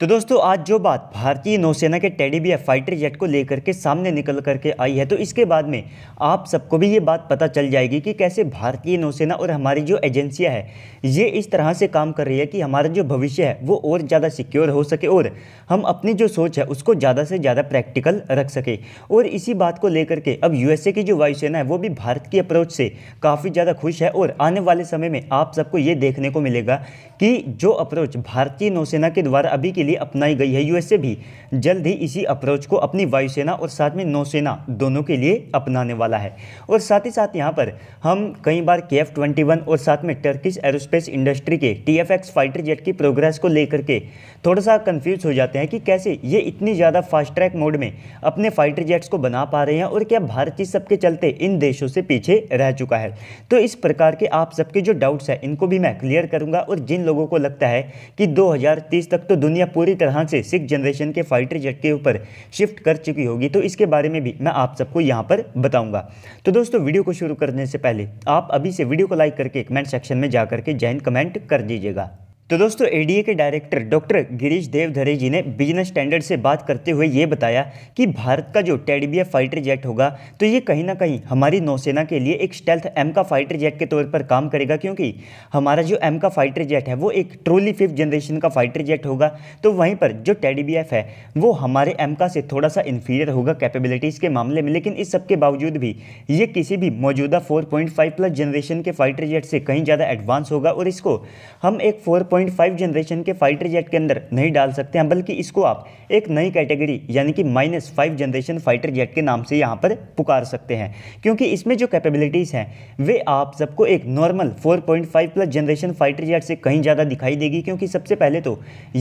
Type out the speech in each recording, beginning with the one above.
तो दोस्तों आज जो बात भारतीय नौसेना के टेडी बियर फाइटर जेट को लेकर के सामने निकल करके आई है तो इसके बाद में आप सबको भी ये बात पता चल जाएगी कि कैसे भारतीय नौसेना और हमारी जो एजेंसियां है ये इस तरह से काम कर रही है कि हमारा जो भविष्य है वो और ज़्यादा सिक्योर हो सके और हम अपनी जो सोच है उसको ज़्यादा से ज़्यादा प्रैक्टिकल रख सके और इसी बात को लेकर के अब यू की जो वायुसेना है वो भी भारत की अप्रोच से काफ़ी ज़्यादा खुश है और आने वाले समय में आप सबको ये देखने को मिलेगा कि जो अप्रोच भारतीय नौसेना के द्वारा अभी की लिए अपनाई गई है यूएसए भी जल्द ही इसी अप्रोच को अपनी वायुसेना और साथ में नौसेना दोनों के लिए अपनाने वाला है और साथ ही साथ यहाँ पर हम कई बार के एफ ट्वेंटी वन और साथ में टर्किश एरोस्पेस इंडस्ट्री के T F X fighter jet की प्रोग्रेस को लेकर के थोड़ा सा कन्फ्यूज हो जाते हैं कि कैसे ये इतनी ज़्यादा फास्ट ट्रैक मोड में अपने फाइटर जेट्स को बना पा रहे हैं और क्या भारत इस सबके चलते इन देशों से पीछे रह चुका है तो इस प्रकार के आप सबके जो डाउट्स हैं इनको भी मैं क्लियर करूंगा और जिन लोगों को लगता है कि 2030 तक तो दुनिया पूरी तरह से सिक्स जनरेशन के फाइटर जेट के ऊपर शिफ्ट कर चुकी होगी तो इसके बारे में भी मैं आप सबको यहाँ पर बताऊँगा तो दोस्तों वीडियो को शुरू करने से पहले आप अभी से वीडियो को लाइक करके कमेंट सेक्शन में जा करके जैन कमेंट कर दीजिएगा तो दोस्तों एडीए के डायरेक्टर डॉक्टर गिरीश देवधरे जी ने बिजनेस स्टैंडर्ड से बात करते हुए ये बताया कि भारत का जो टेडीबिया फाइटर जेट होगा तो ये कहीं ना कहीं हमारी नौसेना के लिए एक स्टेल्थ एम का फाइटर जेट के तौर पर काम करेगा क्योंकि हमारा जो एम का फाइटर जेट है वो एक ट्रोली फिफ्थ जनरेशन का फाइटर जेट होगा तो वहीं पर जो टेडी है वो हमारे एम से थोड़ा सा इन्फीरियर होगा कैपेबिलिटीज़ के मामले में लेकिन इस सब के बावजूद भी ये किसी भी मौजूदा फोर प्लस जनरेशन के फाइटर जेट से कहीं ज़्यादा एडवांस होगा और इसको हम एक फोर 1.5 जनरेशन के फाइटर जेट के अंदर नहीं डाल सकते हैं बल्कि इसको आप एक नई कैटेगरी यानी कि minus five generation fighter jet के नाम से यहाँ पर पुकार सकते हैं क्योंकि इसमें जो कैपेबिलिटीज़ हैं वे आप सबको एक normal 4.5 plus generation fighter jet से कहीं ज़्यादा दिखाई देगी क्योंकि सबसे पहले तो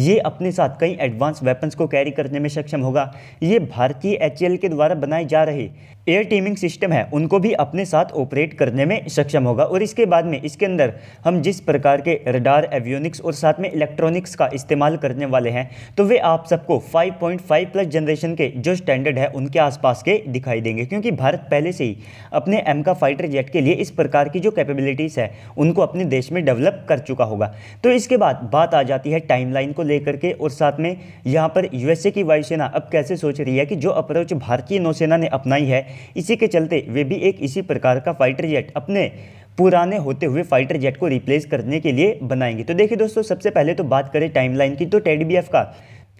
ये अपने साथ कई एडवांस वेपन्स को कैरी करने में सक्षम होगा ये भारतीय एच के द्वारा बनाए जा रहे एयर टीमिंग सिस्टम है उनको भी अपने साथ ऑपरेट करने में सक्षम होगा और इसके बाद में इसके अंदर हम जिस प्रकार के रडार एवियोनिक्स और साथ में इलेक्ट्रॉनिक्स का इस्तेमाल करने वाले हैं तो वे आप सबको 5.5 प्लस जनरेशन के जो स्टैंडर्ड है उनके आसपास के दिखाई देंगे क्योंकि भारत पहले से ही अपने एम का फाइटर जेट के लिए इस प्रकार की जो कैपेबिलिटीज़ है उनको अपने देश में डेवलप कर चुका होगा तो इसके बाद बात आ जाती है टाइम को लेकर के और साथ में यहाँ पर यूएसए की वायुसेना अब कैसे सोच रही है कि जो अप्रोच भारतीय नौसेना ने अपनाई है इसी के चलते वे भी एक इसी प्रकार का फाइटर जेट अपने पुराने होते हुए फाइटर जेट को रिप्लेस करने के लिए बनाएंगे तो देखिए दोस्तों सबसे पहले तो बात करें टाइमलाइन की तो टेडी बी का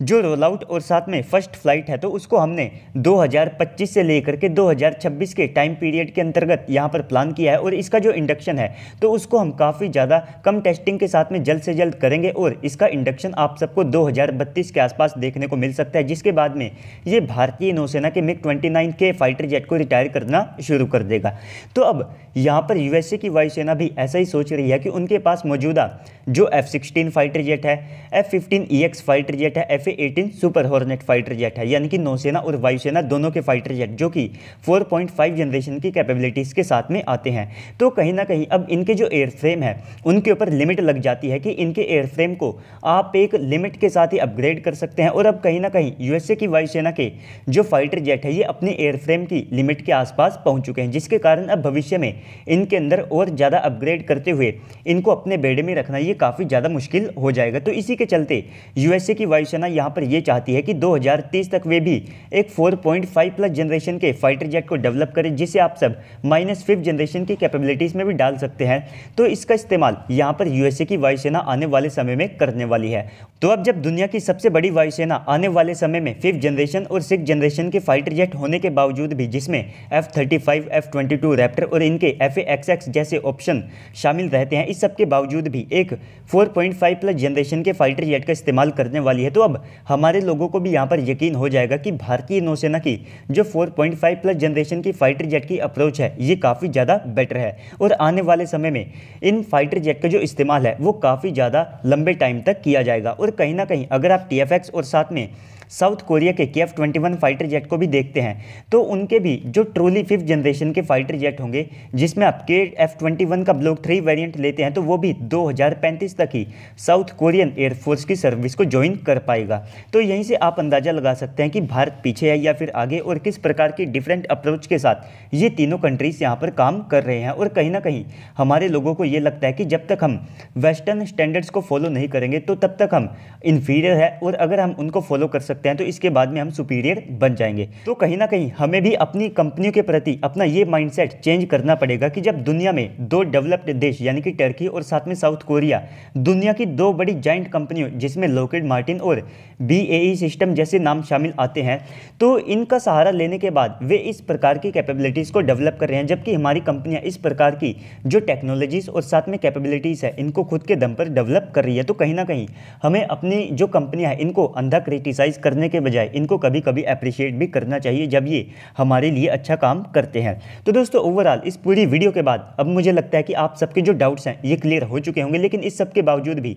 जो रोल आउट और साथ में फर्स्ट फ्लाइट है तो उसको हमने 2025 से लेकर के 2026 के टाइम पीरियड के अंतर्गत यहाँ पर प्लान किया है और इसका जो इंडक्शन है तो उसको हम काफ़ी ज़्यादा कम टेस्टिंग के साथ में जल्द से जल्द करेंगे और इसका इंडक्शन आप सबको 2032 के आसपास देखने को मिल सकता है जिसके बाद में ये भारतीय नौसेना के मिग ट्वेंटी के फाइटर जेट को रिटायर करना शुरू कर देगा तो अब यहाँ पर यू की वायुसेना भी ऐसा ही सोच रही है कि उनके पास मौजूदा जो एफ फाइटर जेट है F fifteen e fighter jet है F F eighteen Super Hornet fighter jet है यानी कि नौसेना और वायुसेना दोनों के फाइटर जेट जो कि 4.5 जनरेशन की कैपेबिलिटीज़ के साथ में आते हैं तो कहीं ना कहीं अब इनके जो एयर फ्रेम है उनके ऊपर लिमिट लग जाती है कि इनके एयर फ्रेम को आप एक लिमिट के साथ ही अपग्रेड कर सकते हैं और अब कहीं ना कहीं यूएसए की वायुसेना के जो फाइटर जेट है ये अपने एयर फ्रेम की लिमिट के आसपास पहुंच चुके हैं जिसके कारण अब भविष्य में इनके अंदर और ज़्यादा अपग्रेड करते हुए इनको अपने बेड़े में रखना ये काफ़ी ज़्यादा मुश्किल हो जाएगा तो इसी के चलते यूएसए की वायुसेना यहाँ पर यह चाहती है कि 2030 तक वे भी एक 4.5 प्लस जनरेशन के फाइटर जेट को डेवलप करें जिसे आप सब माइनस फिफ्थ जनरेशन की कैपेबिलिटीज़ में भी डाल सकते हैं तो इसका इस्तेमाल यहाँ पर यूएसए की वायुसेना आने वाले समय में करने वाली है तो अब जब दुनिया की सबसे बड़ी वायुसेना आने वाले समय में फिफ्थ जनरेशन और सिक्स जनरेशन के फाइटर जेट होने के बावजूद भी जिसमें F thirty five F twenty two Raptor और इनके एफ एक्स जैसे ऑप्शन शामिल रहते हैं इस सबके बावजूद भी एक 4.5 प्लस जनरेशन के फाइटर जेट का इस्तेमाल करने वाली है तो अब हमारे लोगों को भी यहाँ पर यकीन हो जाएगा कि भारतीय नौसेना की जो 4.5 प्लस जनरेशन की फाइटर जेट की अप्रोच है ये काफ़ी ज़्यादा बेटर है और आने वाले समय में इन फाइटर जेट का जो इस्तेमाल है वो काफ़ी ज़्यादा लंबे टाइम तक किया जाएगा और कहीं ना कहीं अगर आप टी और साथ में साउथ कोरिया के K F twenty one fighter jet को भी देखते हैं तो उनके भी जो ट्रोली फिफ्थ जनरेशन के फाइटर जेट होंगे जिसमें आप के एफ ट्वेंटी वन का ब्लॉक थ्री वेरिएंट लेते हैं तो वो भी दो हज़ार पैंतीस तक ही साउथ कोरियन एयरफोर्स की सर्विस को ज्वाइन कर पाएगा तो यहीं से आप अंदाज़ा लगा सकते हैं कि भारत पीछे है या फिर आगे और किस प्रकार की डिफरेंट अप्रोच के साथ ये तीनों कंट्रीज़ यहाँ पर काम कर रहे हैं और कहीं ना कहीं हमारे लोगों को ये लगता है कि जब तक हम वेस्टर्न स्टैंडर्ड्स को फॉलो नहीं करेंगे तो तब तक हम इन्फीरियर है और अगर हम उनको फॉलो कर सकते सकते हैं तो इसके बाद में हम सुपीरियर बन जाएंगे तो कहीं ना कहीं हमें भी अपनी कंपनियों के प्रति अपना ये माइंडसेट चेंज करना पड़ेगा कि जब दुनिया में दो डेवलप्ड देश यानी कि टर्की और साथ में साउथ कोरिया दुनिया की दो बड़ी जॉइंट कंपनियों जिसमें लोकेड मार्टिन और बी सिस्टम e जैसे नाम शामिल आते हैं तो इनका सहारा लेने के बाद वे इस प्रकार की कैपेबिलिटीज़ को डेवलप कर रहे हैं जबकि हमारी कंपनियाँ इस प्रकार की जो टेक्नोलॉजीज़ और साथ में कैपेबिलिटीज़ है इनको खुद के दम पर डेवलप कर रही है तो कहीं ना कहीं हमें अपनी जो कंपनियाँ हैं इनको अंधा क्रिटिसाइज़ करने के बजाय इनको कभी कभी अप्रिशिएट भी करना चाहिए जब ये हमारे लिए अच्छा काम करते हैं तो दोस्तों ओवरऑल इस पूरी वीडियो के बाद अब मुझे लगता है कि आप सबके जो डाउट्स हैं ये क्लियर हो चुके होंगे लेकिन इस सब के बावजूद भी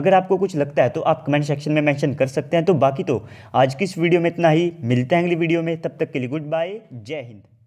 अगर आपको कुछ लगता है तो आप कमेंट सेक्शन में मैंशन कर सकते हैं तो बाकी तो आज की इस वीडियो में इतना ही मिलते हैं अगली वीडियो में तब तक के लिए गुड बाय जय हिंद